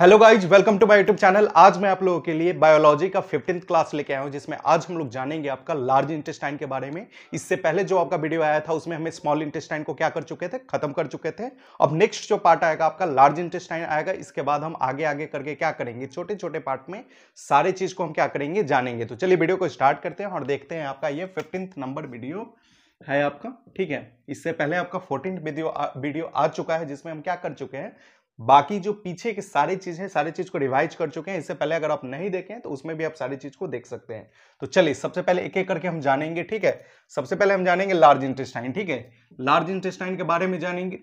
Hello guys welcome to my YouTube channel आज मैं आप लोगों के लिए बायोलॉजी का फिफ्टींथ क्लास लेके आया हूँ जिसमें आज हम लोग जानेंगे आपका लार्ज इंटेस्टाइन के बारे में इससे पहले जो आपका वीडियो आया था उसमें हमें स्मॉल इंटेस्टाइन को क्या कर चुके थे खत्म कर चुके थे अब नेक्स्ट जो पार्ट आएगा आपका लार्ज इंटेस्टाइन आएगा इसके बाद हम आगे आगे करके क्या करेंगे छोटे छोटे पार्ट में सारे चीज को हम क्या करेंगे जानेंगे तो चलिए वीडियो को स्टार्ट करते हैं और देखते हैं आपका ये फिफ्टींथ नंबर वीडियो है आपका ठीक है इससे पहले आपका फोर्टीन वीडियो वीडियो आ चुका है जिसमें हम क्या कर चुके हैं बाकी जो पीछे के सारी चीज है सारे चीज को रिवाइज कर चुके हैं इससे पहले अगर आप नहीं देखें तो उसमें भी आप सारी चीज को देख सकते हैं तो चलिए सबसे पहले एक एक करके हम जानेंगे ठीक है सबसे पहले हम जानेंगे लार्ज इंटेस्टाइन ठीक है लार्ज इंटेस्टाइन के बारे में जानेंगे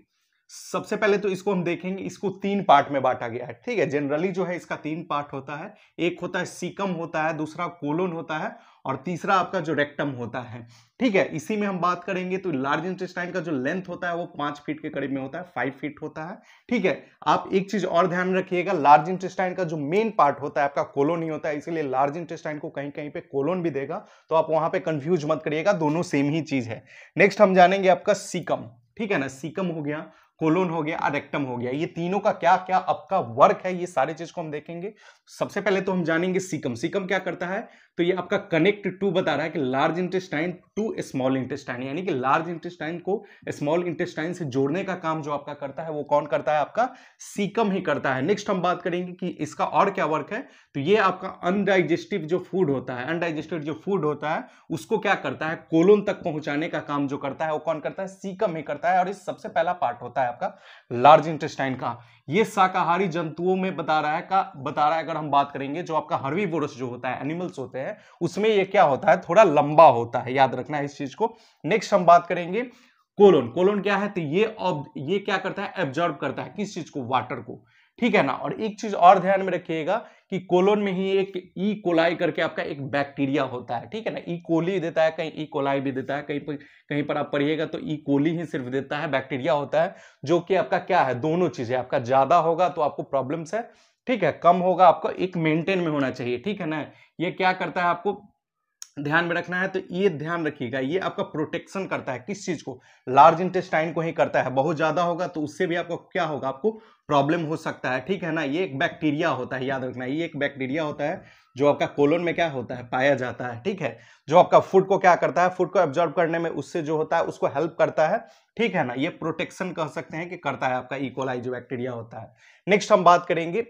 सबसे पहले तो इसको हम देखेंगे इसको तीन पार्ट में बांटा गया है ठीक है जनरली जो है इसका तीन पार्ट होता है एक होता है सीकम होता है दूसरा कोलोन होता है और तीसरा आपका जो रेक्टम होता है ठीक है इसी में हम बात करेंगे तो लार्ज इंटेस्टाइन का जो लेंथ होता है वो पांच फीट के करीब में होता है फाइव फीट होता है ठीक है आप एक चीज और ध्यान रखिएगा लार्ज इंटेस्टाइन का जो मेन पार्ट होता है आपका कोलोन ही होता है इसीलिए लार्ज इंटेस्टाइन को कहीं कहीं पे कोलोन भी देगा तो आप वहां पर कंफ्यूज मत करिएगा दोनों सेम ही चीज है नेक्स्ट हम जानेंगे आपका सीकम ठीक है ना सीकम हो गया कोलोन हो गया अरेक्टम हो गया ये तीनों का क्या क्या आपका वर्क है ये सारी चीज को हम देखेंगे सबसे पहले तो हम जानेंगे सीकम सीकम क्या करता है तो ये आपका कनेक्ट टू बता रहा है कि large intestine to small intestine यानी कि लार्ज इंटेस्टाइन को स्मॉल इंटेस्टाइन से जोड़ने का काम जो आपका करता है वो कौन करता है आपका सीकम ही करता है नेक्स्ट हम बात करेंगे कि इसका और क्या वर्क है तो ये आपका अनडाइजेस्टिव जो फूड होता है अनडाइजेस्टिव जो फूड होता है उसको क्या करता है कोलोन तक पहुंचाने का काम जो करता है वो कौन करता है सीकम ही करता है और इस सबसे पहला पार्ट होता है आपका लार्ज इंटेस्टाइन का ये शाकाहारी जंतुओं में बता रहा है का बता रहा है अगर हम बात करेंगे जो आपका हर्वी जो होता है एनिमल्स होते हैं हैं उसमें ये क्या होता है थोड़ा लंबा होता है याद रखना है इस चीज को नेक्स्ट हम बात करेंगे कोलोन कोलोन क्या है तो ये अब ये क्या करता है एब्जॉर्ब करता है किस चीज को वाटर को ठीक है ना और एक चीज और ध्यान में रखिएगा कि कोलोन में ही एक ई e. कोलाई करके आपका एक बैक्टीरिया होता है ठीक है ना ई e. कोली देता है कहीं ई e. कोलाई भी देता है कहीं पर कहीं पर आप पढ़िएगा तो ई कोली ही सिर्फ देता है बैक्टीरिया होता है जो कि आपका क्या है दोनों चीजें आपका ज्यादा होगा तो आपको प्रॉब्लम्स है ठीक है कम होगा आपको एक मेंटेन में होना चाहिए ठीक है ना ये क्या करता है आपको ध्यान में रखना है तो ये ध्यान रखिएगा ये आपका प्रोटेक्शन करता है किस चीज को लार्ज इंटेस्टाइन को ही करता है बहुत ज्यादा होगा तो उससे भी आपको क्या होगा आपको प्रॉब्लम हो सकता है ठीक है ना ये एक बैक्टीरिया होता है याद रखना ये एक बैक्टीरिया होता है जो आपका कोलोन में क्या होता है पाया जाता है ठीक है जो आपका फूड को क्या करता है फूड को एब्जॉर्ब करने में उससे जो होता है उसको हेल्प करता है ठीक है ना ये प्रोटेक्शन कह सकते हैं कि करता है आपका इकोलाइज e. जो बैक्टीरिया होता है नेक्स्ट हम बात करेंगे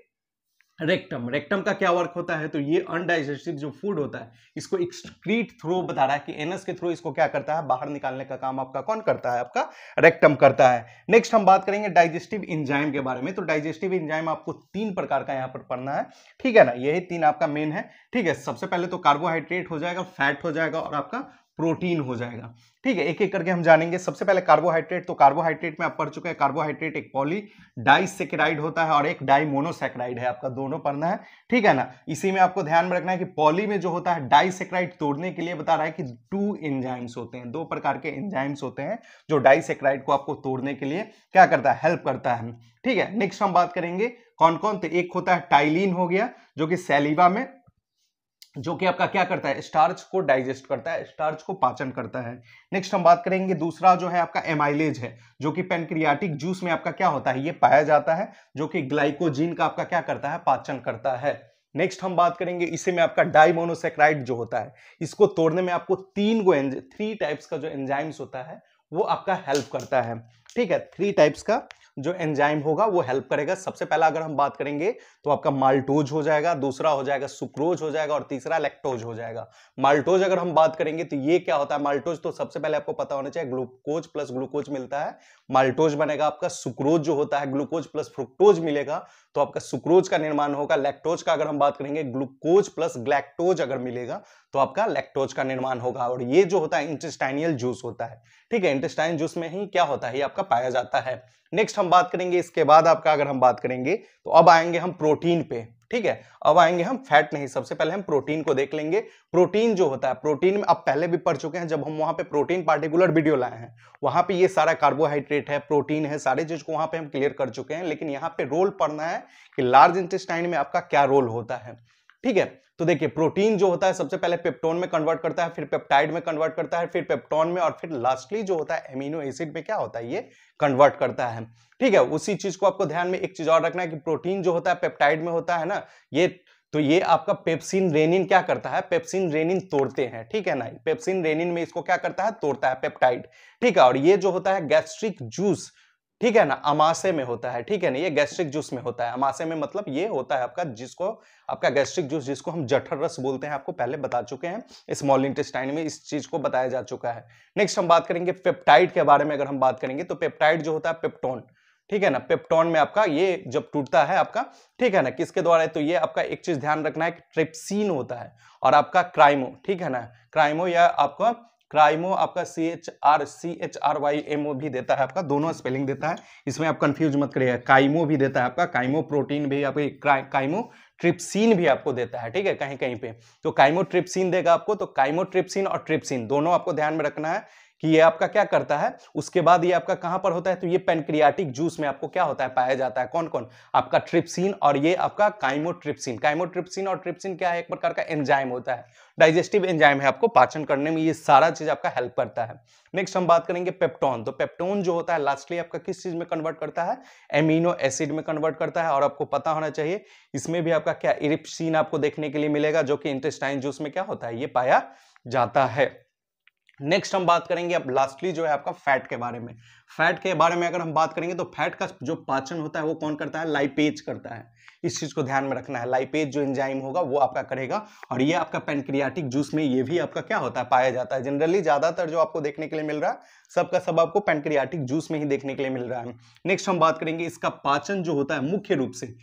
रेक्टम रेक्टम का क्या वर्क होता है तो ये अनडाइजेस्टिव जो फूड होता है इसको एक्सक्रीट थ्रो बता रहा है कि एनस के थ्रू इसको क्या करता है बाहर निकालने का काम आपका कौन करता है आपका रेक्टम करता है नेक्स्ट हम बात करेंगे डाइजेस्टिव इंजाइम के बारे में तो डाइजेस्टिव इंजाइम आपको तीन प्रकार का यहाँ पर पढ़ना है ठीक है ना यही तीन आपका मेन है ठीक है सबसे पहले तो कार्बोहाइड्रेट हो जाएगा फैट हो जाएगा और आपका प्रोटीन हो जाएगा ठीक है एक एक करके हम जानेंगे सबसे पहले कार्बोहाइड्रेट तो कार्बोहाइड्रेट में आप पढ़ चुके हैं कार्बोहाइड्रेट एक पॉली डाइसेक्राइड होता है और एक डाई मोनोसेक्राइड है आपका दोनों पढ़ना है ठीक है ना इसी में आपको ध्यान में रखना है कि पॉली में जो होता है डाइसेक्राइड तोड़ने के लिए बता रहा है कि टू एंजाइम्स होते हैं दो प्रकार के एंजाइम्स होते हैं जो डाइसेक्राइड को आपको तोड़ने के लिए क्या करता है हेल्प करता है ठीक है नेक्स्ट हम बात करेंगे कौन कौन तो एक होता है टाइलिन हो गया जो कि सेलिवा में जो कि आपका क्या करता है स्टार्च को डाइजेस्ट करता है स्टार्च को पाचन करता है नेक्स्ट हम बात करेंगे दूसरा जो है आपका एमाइलेज है जो कि पेनक्रियाटिक जूस में आपका क्या होता है ये पाया जाता है जो कि ग्लाइकोजीन का आपका क्या करता है पाचन करता है नेक्स्ट हम बात करेंगे इसी में आपका डाइमोनोसेक्राइड जो होता है इसको तोड़ने में आपको तीन गो थ्री टाइप्स का जो एंजाइम्स होता है वो आपका हेल्प करता है ठीक है थ्री टाइप्स का जो एंजाइम होगा वो हेल्प करेगा सबसे पहला अगर हम बात करेंगे तो आपका माल्टोज हो जाएगा दूसरा हो जाएगा सुक्रोज हो जाएगा और तीसरा लेक्टोज हो जाएगा माल्टोज अगर हम बात करेंगे तो ये क्या होता है माल्टोज तो सबसे पहले आपको पता होना चाहिए ग्लूकोज प्लस ग्लूकोज मिलता है माल्टोज बनेगा आपका सुक्रोज जो होता है ग्लूकोज प्लस फ्रुक्टोज मिलेगा तो आपका सुक्रोज का निर्माण होगा लेक्टोज का अगर हम बात करेंगे ग्लूकोज प्लस ग्लैक्टोज अगर मिलेगा तो आपका लेक्टोज का निर्माण होगा और ये जो होता है इंटेस्टाइनियल जूस होता है ठीक है इंटेस्टाइन जूस में ही क्या होता है ये आपका पाया जाता है नेक्स्ट हम बात करेंगे इसके बाद आपका अगर हम बात करेंगे तो अब आएंगे हम प्रोटीन पे ठीक है अब आएंगे हम फैट नहीं सबसे पहले हम प्रोटीन को देख लेंगे प्रोटीन जो होता है प्रोटीन में आप पहले भी पढ़ चुके हैं जब हम वहां पे प्रोटीन पार्टिकुलर वीडियो लाए हैं वहां पे ये सारा कार्बोहाइड्रेट है प्रोटीन है सारे चीज को वहां पे हम क्लियर कर चुके हैं लेकिन यहाँ पे रोल पढ़ना है कि लार्ज इंटेस्टाइन में आपका क्या रोल होता है ठीक है तो देखिए प्रोटीन जो होता है सबसे पहले पेप्टोन में कन्वर्ट करता है फिर पेप्टाइड में कन्वर्ट करता है फिर पेप्टोन में और फिर लास्टली जो होता है एमिनो एसिड में क्या होता है ये कन्वर्ट करता है ठीक है उसी चीज को आपको ध्यान में एक चीज और रखना है कि प्रोटीन जो होता है पेप्टाइड में होता है ना ये तो ये आपका पेप्सिन रेनिन क्या करता है पेप्सिन रेनिन तोड़ते हैं ठीक है ना पेप्सिन रेनिन में इसको क्या करता है तोड़ता है पेप्टाइड ठीक है और ये जो होता है गैस्ट्रिक जूस ठीक है ना अमाशय में होता है ठीक है ना ये गैस्ट्रिक जूस में होता है अमाशय में मतलब ये होता है आपका जिसको आपका गैस्ट्रिक जूस जिसको हम जठर रस बोलते हैं आपको पहले बता चुके हैं स्मॉल इंटेस्टाइन में इस चीज को बताया जा चुका है नेक्स्ट हम बात करेंगे पेप्टाइड के बारे में अगर हम बात करेंगे तो पेप्टाइड जो होता है पेप्टोन ठीक है ना पेप्टोन में आपका ये जब टूटता है आपका ठीक है ना किसके द्वारा तो ये आपका एक चीज ध्यान रखना है ट्रिप्सिन होता है और आपका क्राइमो ठीक है ना क्राइमो या आपका क्राइमो आपका C H R C H R Y M O भी देता है आपका दोनों स्पेलिंग देता है इसमें आप कंफ्यूज मत करिएगा काइमो भी देता है आपका काइमो प्रोटीन भी आपकी काइमो ट्रिप्सिन भी आपको देता है ठीक है कहीं कहीं पे तो काइमो ट्रिप्सिन देगा आपको तो काइमो ट्रिप्सिन और ट्रिप्सिन दोनों आपको ध्यान में रखना है कि ये आपका क्या करता है उसके बाद ये आपका कहां पर होता है तो ये पेनक्रियाटिक जूस में आपको क्या होता है पाया जाता है कौन कौन आपका ट्रिप्सिन और ये आपका काइमोट्रिप्सिन काइमोट्रिप्सिन और ट्रिप्सिन क्या है एक प्रकार का एंजाइम होता है डाइजेस्टिव एंजाइम है आपको पाचन करने में ये सारा चीज आपका हेल्प करता है नेक्स्ट हम बात करेंगे पेप्टोन तो पेप्टोन जो होता है लास्टली आपका किस चीज में कन्वर्ट करता है एमिनो एसिड में कन्वर्ट करता है और आपको पता होना चाहिए इसमें भी आपका क्या इरिप्सिन आपको देखने के लिए मिलेगा जो कि इंटेस्टाइन जूस में क्या होता है ये पाया जाता है नेक्स्ट हम बात करेंगे अब लास्टली जो है आपका फैट के बारे में फैट के बारे में अगर हम बात करेंगे तो फैट का जो पाचन होता है वो कौन करता है लाइपेज करता है इस चीज़ को ध्यान में रखना है लाइपेज जो एंजाइम होगा वो आपका करेगा और ये आपका पेनक्रियाटिक जूस में ये भी आपका क्या होता है पाया जाता है जनरली ज़्यादातर जो आपको देखने के लिए मिल रहा है सबका सब आपको पेनक्रियाटिक जूस में ही देखने के लिए मिल रहा है नेक्स्ट हम बात करेंगे इसका पाचन जो होता है मुख्य रूप से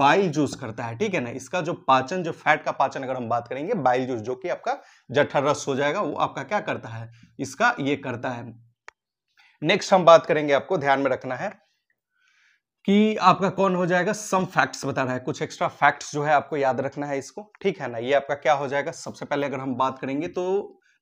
बाइल जूस करता है ठीक है ना इसका जो पाचन जो फैट का पाचन अगर हम बात करेंगे बाइल जूस जो कि आपका जठर रस हो जाएगा वो आपका क्या करता है इसका ये करता है नेक्स्ट हम बात करेंगे आपको ध्यान में रखना है कि आपका कौन हो जाएगा सम फैक्ट्स बता रहा है कुछ एक्स्ट्रा फैक्ट्स जो है आपको याद रखना है इसको ठीक है ना ये आपका क्या हो जाएगा सबसे पहले अगर हम बात करेंगे तो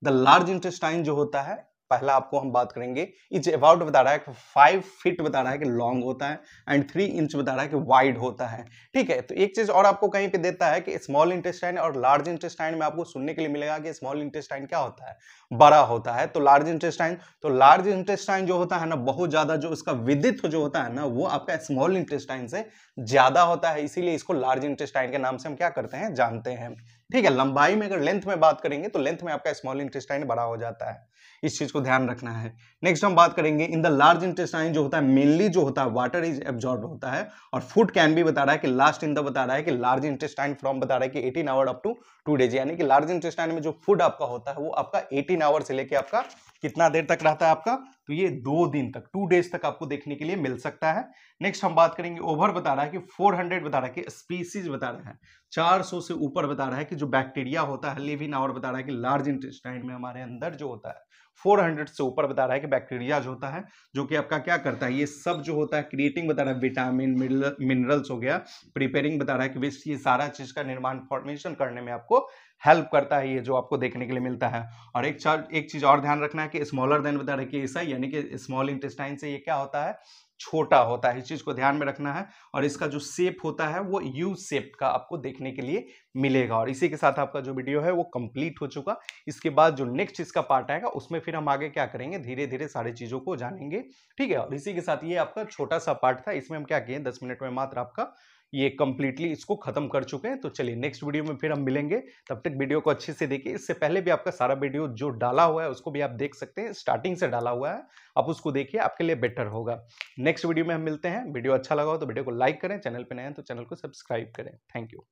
द लार्ज इंटेस्टाइन जो होता है पहला आपको हम बात करेंगे इज अबाउट बता रहा है कि फाइव फिट बता रहा है कि लॉन्ग होता है एंड थ्री इंच बता रहा है कि वाइड होता है ठीक है तो एक चीज और आपको कहीं पे देता है कि स्मॉल इंटेस्टाइन और लार्ज इंटेस्टाइन में आपको सुनने के लिए मिलेगा कि स्मॉल इंटेस्टाइन क्या होता है बड़ा होता है तो लार्ज इंटेस्टाइन तो लार्ज इंटेस्टाइन जो होता है ना बहुत ज्यादा जो उसका विदित्व जो होता है ना वो आपका स्मॉल इंटेस्टाइन से ज्यादा होता है इसीलिए इसको लार्ज इंटेस्टाइन के नाम से हम क्या करते हैं जानते हैं ठीक है लंबाई में अगर लेंथ में बात करेंगे तो लेंथ में आपका स्मॉल इंटेस्टाइन बड़ा हो जाता है इस चीज को ध्यान रखना है नेक्स्ट हम बात करेंगे इन द लार्ज इंटेस्टाइन जो होता है मेनली जो होता है वाटर इज एब्जॉर्ब होता है और फूड कैन भी बता रहा है कि लास्ट इन द बता रहा है कि लार्ज इंटेस्टाइन फ्रॉम बता रहा है कि eighteen hour up to two days यानी कि लार्ज इंटेस्टाइन में जो फूड आपका होता है वो आपका एटीन आवर से लेकर आपका कितना देर तक रहता है आपका तो ये दो दिन तक टू डेज तक आपको देखने के लिए मिल सकता है नेक्स्ट हम बात करेंगे ओवर बता रहा है कि 400 बता रहा है कि स्पीसीज बता रहा है 400 से ऊपर बता रहा है कि जो बैक्टीरिया होता है लिविन और बता रहा है कि लार्ज इंटेस्टाइन में हमारे अंदर जो होता है 400 से ऊपर बता रहा है कि जो होता है जो कि आपका क्या करता है ये सब जो होता है क्रिएटिंग बता रहा है विटामिन मिनरल्स हो गया प्रिपेयरिंग बता रहा है कि ये सारा चीज का निर्माण फॉर्मेशन करने में आपको हेल्प करता है ये जो आपको देखने के लिए मिलता है और एक चार एक चीज और ध्यान रखना है कि स्मॉलर देन बता रहा है कि ऐसा यानी कि स्मॉल इंटेस्टाइन से ये क्या होता है छोटा होता है इस चीज को ध्यान में रखना है और इसका जो सेप होता है वो यू सेप का आपको देखने के लिए मिलेगा और इसी के साथ आपका जो वीडियो है वो कंप्लीट हो चुका इसके बाद जो नेक्स्ट इसका पार्ट आएगा उसमें फिर हम आगे क्या करेंगे धीरे धीरे सारी चीज़ों को जानेंगे ठीक है और इसी के साथ ये आपका छोटा सा पार्ट था इसमें हम क्या किए दस मिनट में मात्र आपका ये कंप्लीटली इसको खत्म कर चुके हैं तो चलिए नेक्स्ट वीडियो में फिर हम मिलेंगे तब तक वीडियो को अच्छे से देखिए इससे पहले भी आपका सारा वीडियो जो डाला हुआ है उसको भी आप देख सकते हैं स्टार्टिंग से डाला हुआ है आप उसको देखिए आपके लिए बेटर होगा नेक्स्ट वीडियो में हम मिलते हैं वीडियो अच्छा लगा हो तो वीडियो को लाइक करें चैनल पर नए हैं तो चैनल को सब्सक्राइब करें थैंक यू